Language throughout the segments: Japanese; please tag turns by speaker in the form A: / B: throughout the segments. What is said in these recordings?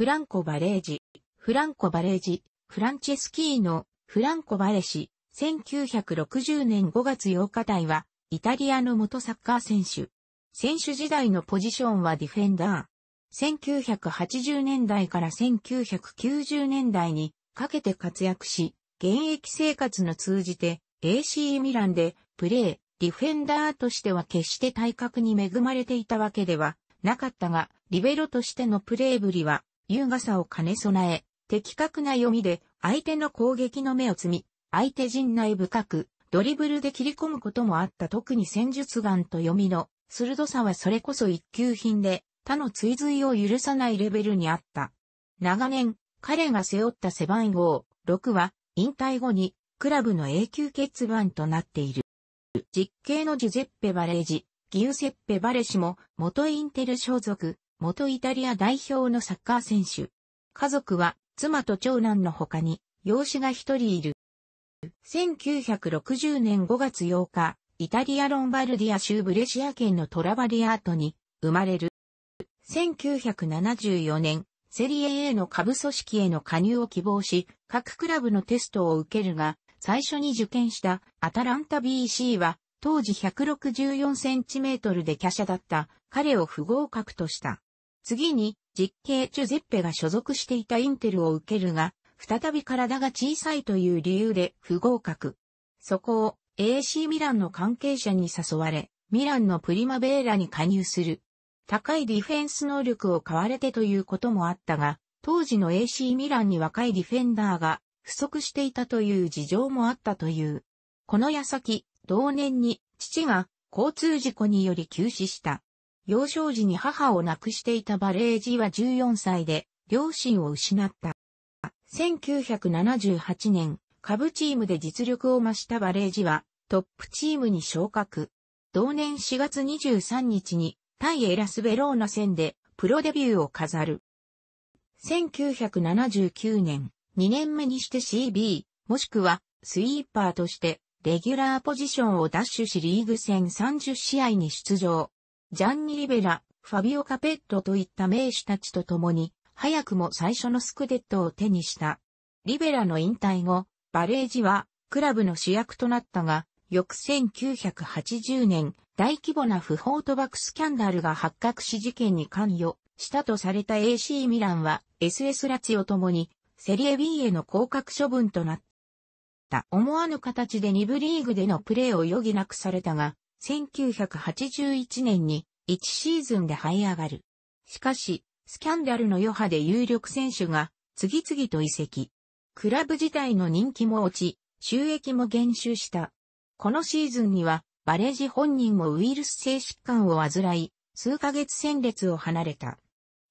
A: フランコ・バレージ、フランコ・バレージ、フランチェスキーノ、フランコ・バレシ、1960年5月8日台は、イタリアの元サッカー選手。選手時代のポジションはディフェンダー。1980年代から1990年代にかけて活躍し、現役生活の通じて AC ミランでプレー、ディフェンダーとしては決して体格に恵まれていたわけではなかったが、リベロとしてのプレーぶりは優雅さを兼ね備え、的確な読みで相手の攻撃の目を積み、相手陣内深く、ドリブルで切り込むこともあった特に戦術眼と読みの鋭さはそれこそ一級品で他の追随を許さないレベルにあった。長年、彼が背負った背番号6は引退後にクラブの永久欠番となっている。実刑のジュゼッペ・バレージ、ギューセッペ・バレシも元インテル所属、元イタリア代表のサッカー選手。家族は妻と長男の他に養子が一人いる。1960年5月8日、イタリアロンバルディア州ブレシア県のトラバリアートに生まれる。1974年、セリエ A の下部組織への加入を希望し、各クラブのテストを受けるが、最初に受験したアタランタ BC は、当時164センチメートルで華奢だった彼を不合格とした。次に、実刑チュゼッペが所属していたインテルを受けるが、再び体が小さいという理由で不合格。そこを AC ミランの関係者に誘われ、ミランのプリマベーラに加入する。高いディフェンス能力を買われてということもあったが、当時の AC ミランに若いディフェンダーが不足していたという事情もあったという。この矢先、同年に父が交通事故により急死した。幼少時に母を亡くしていたバレージは14歳で、両親を失った。1978年、下部チームで実力を増したバレージは、トップチームに昇格。同年4月23日に、対エラスベローナ戦で、プロデビューを飾る。1979年、2年目にして CB、もしくは、スイーパーとして、レギュラーポジションをダッシュしリーグ戦30試合に出場。ジャンニ・リベラ、ファビオ・カペットといった名手たちと共に、早くも最初のスクデットを手にした。リベラの引退後、バレージはクラブの主役となったが、翌1980年、大規模な不法賭博スキャンダルが発覚し事件に関与したとされた AC ミランは SS ラチを共にセリエ B への降格処分となった。思わぬ形で2部リーグでのプレーを余儀なくされたが、1981年に1シーズンで這い上がる。しかし、スキャンダルの余波で有力選手が次々と移籍。クラブ自体の人気も落ち、収益も減収した。このシーズンには、バレージ本人もウイルス性疾患を患い、数ヶ月戦列を離れた。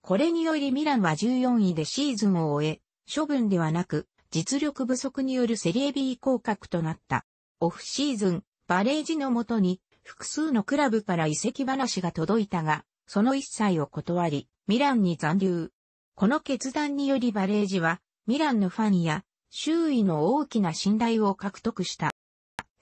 A: これによりミランは14位でシーズンを終え、処分ではなく、実力不足によるセリエ B 降格となった。オフシーズン、バレージのもとに、複数のクラブから移籍話が届いたが、その一切を断り、ミランに残留。この決断によりバレージは、ミランのファンや、周囲の大きな信頼を獲得した。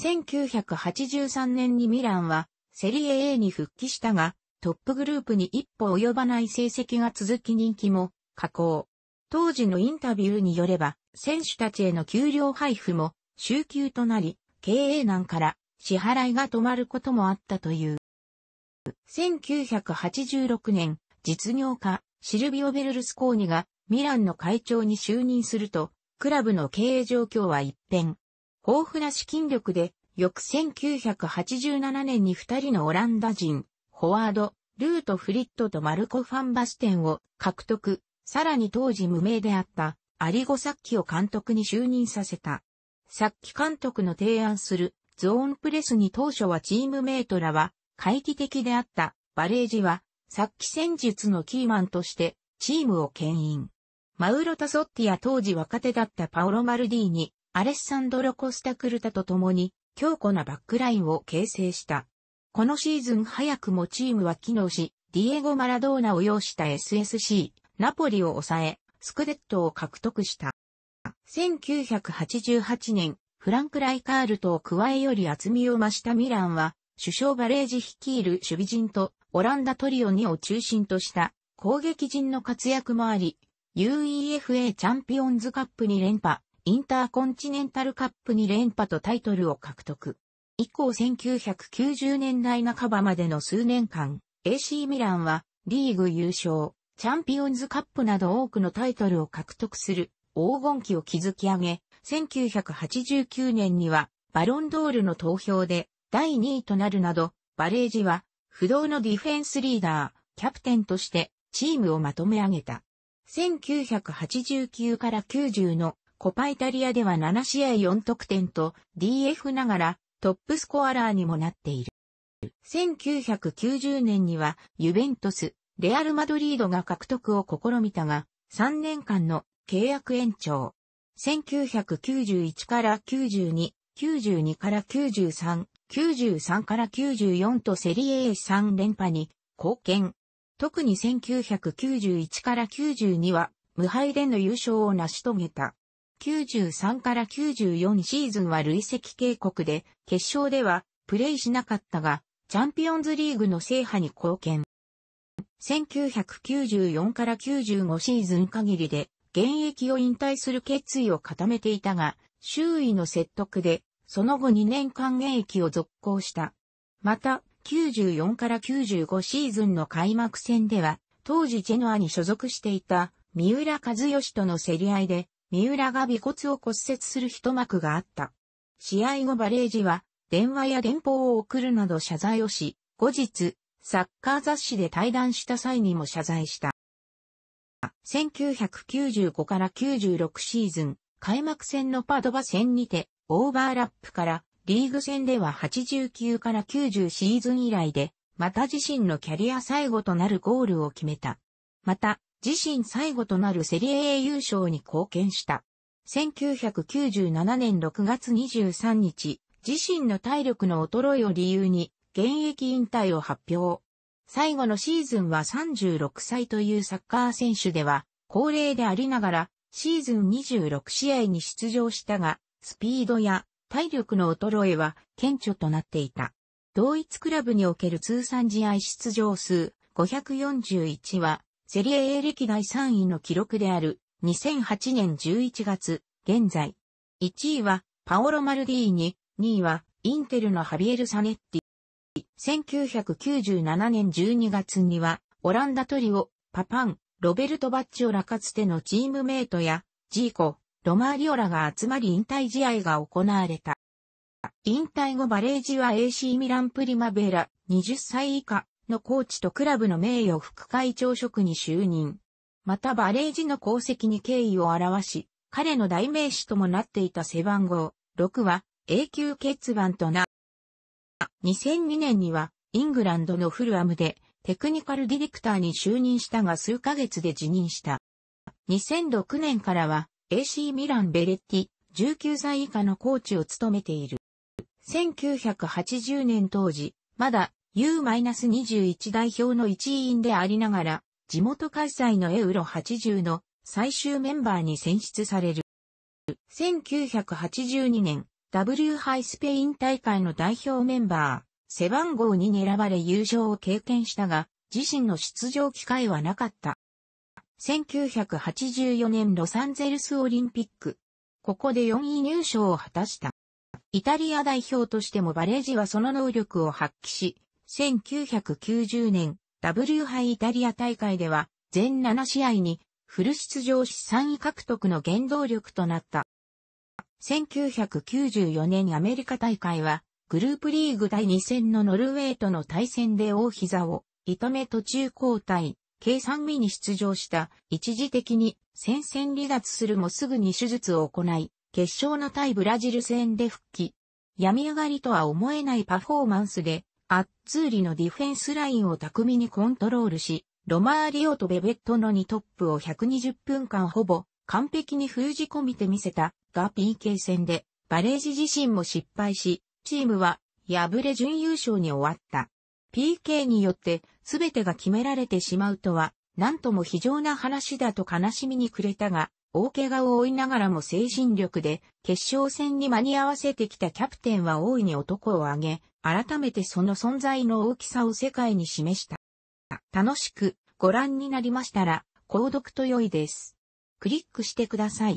A: 1983年にミランは、セリエ A に復帰したが、トップグループに一歩及ばない成績が続き人気も、下降。当時のインタビューによれば、選手たちへの給料配布も、週休となり、経営難から支払いが止まることもあったという。1986年、実業家、シルビオ・ベルルスコーニがミランの会長に就任すると、クラブの経営状況は一変。豊富な資金力で、翌1987年に二人のオランダ人、フォワード、ルート・フリットとマルコ・ファンバステンを獲得、さらに当時無名であったアリゴ・サッキを監督に就任させた。サッキ監督の提案するゾーンプレスに当初はチームメイトらは、懐疑的であったバレージは、殺気戦術のキーマンとして、チームを牽引。マウロ・タソッティや当時若手だったパオロ・マルディーに、アレッサンドロ・コスタ・クルタと共に、強固なバックラインを形成した。このシーズン早くもチームは機能し、ディエゴ・マラドーナを擁した SSC、ナポリを抑え、スクデットを獲得した。1988年、フランク・ライカールトを加えより厚みを増したミランは、首相バレージ率いる守備陣とオランダトリオ2を中心とした攻撃陣の活躍もあり、UEFA チャンピオンズカップに連覇、インターコンチネンタルカップに連覇とタイトルを獲得。以降1990年代半ばまでの数年間、AC ミランはリーグ優勝、チャンピオンズカップなど多くのタイトルを獲得する黄金期を築き上げ、1989年にはバロンドールの投票で第2位となるなど、バレージは不動のディフェンスリーダー、キャプテンとしてチームをまとめ上げた。1989から90のコパイタリアでは7試合4得点と DF ながらトップスコアラーにもなっている。1990年にはユベントス、レアル・マドリードが獲得を試みたが、3年間の契約延長、1991から92、92から93、93から94とセリエ A3 連覇に貢献。特に1991から92は無敗での優勝を成し遂げた。93から94シーズンは累積警告で、決勝ではプレイしなかったが、チャンピオンズリーグの制覇に貢献。1994から95シーズン限りで、現役を引退する決意を固めていたが、周囲の説得で、その後2年間現役を続行した。また、94から95シーズンの開幕戦では、当時ジェノアに所属していた三浦和義との競り合いで、三浦が尾骨を骨折する一幕があった。試合後バレージは、電話や電報を送るなど謝罪をし、後日、サッカー雑誌で対談した際にも謝罪した。1995から96シーズン、開幕戦のパドバ戦にて、オーバーラップから、リーグ戦では89から90シーズン以来で、また自身のキャリア最後となるゴールを決めた。また、自身最後となるセリエ A 優勝に貢献した。1997年6月23日、自身の体力の衰えを理由に、現役引退を発表。最後のシーズンは36歳というサッカー選手では、高齢でありながら、シーズン26試合に出場したが、スピードや体力の衰えは顕著となっていた。同一クラブにおける通算試合出場数541は、セリエ A 歴代3位の記録である2008年11月、現在。1位はパオロ・マルディーニ、2位はインテルのハビエル・サネッティ、1997年12月には、オランダトリオ、パパン、ロベルト・バッチオらかつてのチームメイトや、ジーコ、ロマーリオらが集まり引退試合が行われた。引退後バレージは AC ミランプリマベラ、20歳以下のコーチとクラブの名誉副会長職に就任。またバレージの功績に敬意を表し、彼の代名詞ともなっていた背番号6は永久欠番とな2002年には、イングランドのフルアムで、テクニカルディレクターに就任したが数ヶ月で辞任した。2006年からは、AC ミラン・ベレッティ、19歳以下のコーチを務めている。1980年当時、まだ U-21 代表の一員でありながら、地元開催のエウロ80の最終メンバーに選出される。1982年、W 杯スペイン大会の代表メンバー、背番号2に選ばれ優勝を経験したが、自身の出場機会はなかった。1984年ロサンゼルスオリンピック。ここで4位入賞を果たした。イタリア代表としてもバレージはその能力を発揮し、1990年 W 杯イタリア大会では全7試合にフル出場し3位獲得の原動力となった。1994年アメリカ大会は、グループリーグ第2戦のノルウェーとの対戦で大膝を、痛め途中交代、計3位に出場した、一時的に戦線離脱するもすぐに手術を行い、決勝の対ブラジル戦で復帰。病み上がりとは思えないパフォーマンスで、アッツーリのディフェンスラインを巧みにコントロールし、ロマーリオとベベットの2トップを120分間ほぼ完璧に封じ込めてみせたが PK 戦でバレージ自身も失敗し、チームは敗れ準優勝に終わった。PK によって全てが決められてしまうとは、なんとも非常な話だと悲しみに暮れたが、大怪我を負いながらも精神力で決勝戦に間に合わせてきたキャプテンは大いに男を挙げ、改めてその存在の大きさを世界に示した。楽しくご覧になりましたら、購読と良いです。クリックしてください。